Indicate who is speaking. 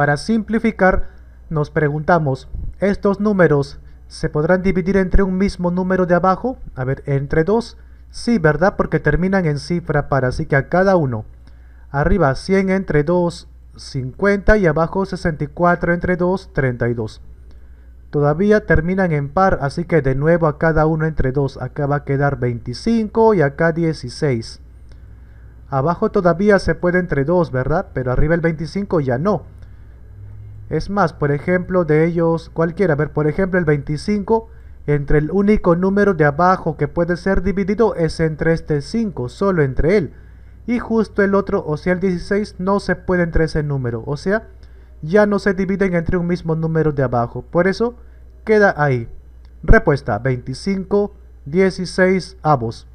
Speaker 1: Para simplificar, nos preguntamos, ¿estos números se podrán dividir entre un mismo número de abajo? A ver, entre dos. Sí, ¿verdad? Porque terminan en cifra par, así que a cada uno. Arriba 100 entre 2, 50 y abajo 64 entre 2, 32. Todavía terminan en par, así que de nuevo a cada uno entre 2. Acá va a quedar 25 y acá 16. Abajo todavía se puede entre 2, ¿verdad? Pero arriba el 25 ya no. Es más, por ejemplo, de ellos, cualquiera, a ver, por ejemplo, el 25, entre el único número de abajo que puede ser dividido es entre este 5, solo entre él. Y justo el otro, o sea, el 16, no se puede entre ese número, o sea, ya no se dividen entre un mismo número de abajo. Por eso, queda ahí. Respuesta, 25, 16 avos.